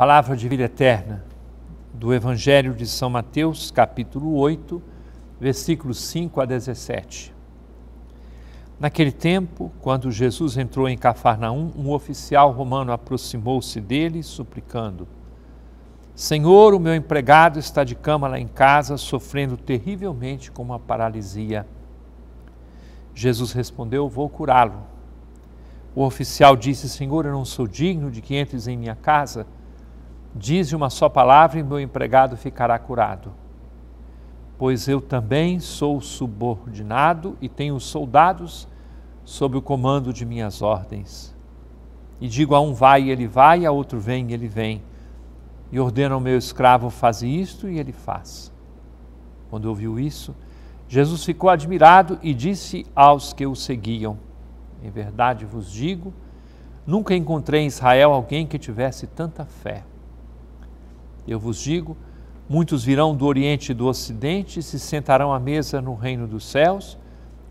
Palavra de vida eterna do Evangelho de São Mateus, capítulo 8, versículos 5 a 17. Naquele tempo, quando Jesus entrou em Cafarnaum, um oficial romano aproximou-se dele, suplicando: Senhor, o meu empregado está de cama lá em casa, sofrendo terrivelmente com uma paralisia. Jesus respondeu: Vou curá-lo. O oficial disse: Senhor, eu não sou digno de que entres em minha casa Dize uma só palavra e meu empregado ficará curado. Pois eu também sou subordinado e tenho soldados sob o comando de minhas ordens. E digo a um vai e ele vai, e a outro vem e ele vem. E ordeno ao meu escravo faze isto e ele faz. Quando ouviu isso, Jesus ficou admirado e disse aos que o seguiam: Em verdade vos digo, nunca encontrei em Israel alguém que tivesse tanta fé. Eu vos digo: muitos virão do Oriente e do Ocidente e se sentarão à mesa no reino dos céus,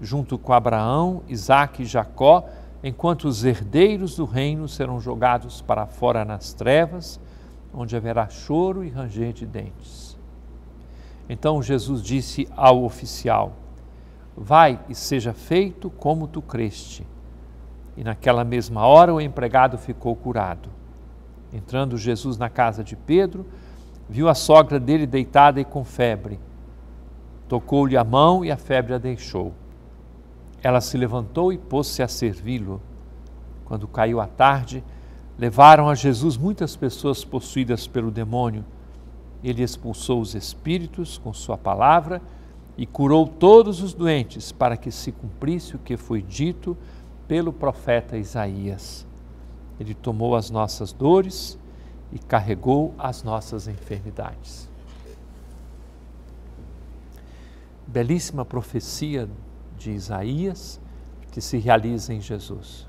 junto com Abraão, Isaque e Jacó, enquanto os herdeiros do reino serão jogados para fora nas trevas, onde haverá choro e ranger de dentes. Então Jesus disse ao oficial: Vai e seja feito como tu creste. E naquela mesma hora o empregado ficou curado. Entrando Jesus na casa de Pedro, viu a sogra dele deitada e com febre. Tocou-lhe a mão e a febre a deixou. Ela se levantou e pôs-se a servi-lo. Quando caiu a tarde, levaram a Jesus muitas pessoas possuídas pelo demônio. Ele expulsou os espíritos com sua palavra e curou todos os doentes, para que se cumprisse o que foi dito pelo profeta Isaías ele tomou as nossas dores e carregou as nossas enfermidades. Belíssima profecia de Isaías que se realiza em Jesus.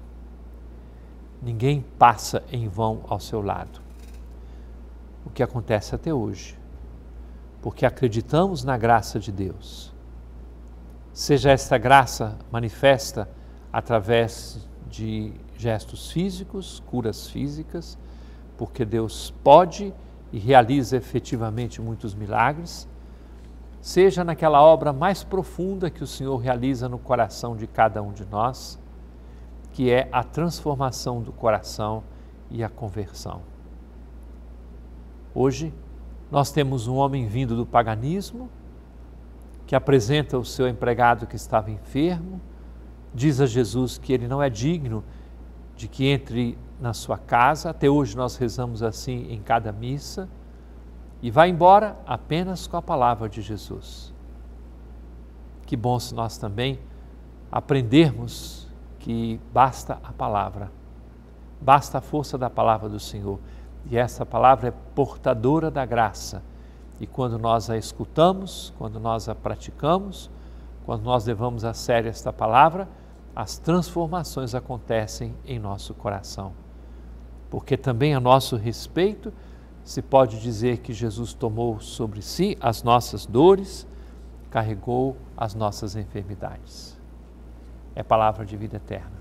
Ninguém passa em vão ao seu lado. O que acontece até hoje. Porque acreditamos na graça de Deus. Seja esta graça manifesta através de gestos físicos, curas físicas, porque Deus pode e realiza efetivamente muitos milagres, seja naquela obra mais profunda que o Senhor realiza no coração de cada um de nós, que é a transformação do coração e a conversão. Hoje, nós temos um homem vindo do paganismo, que apresenta o seu empregado que estava enfermo, diz a Jesus que ele não é digno de que entre na sua casa, até hoje nós rezamos assim em cada missa, e vai embora apenas com a palavra de Jesus. Que bom se nós também aprendermos que basta a palavra, basta a força da palavra do Senhor. E essa palavra é portadora da graça. E quando nós a escutamos, quando nós a praticamos, quando nós levamos a sério esta palavra, as transformações acontecem em nosso coração. Porque também a nosso respeito se pode dizer que Jesus tomou sobre si as nossas dores, carregou as nossas enfermidades. É palavra de vida eterna.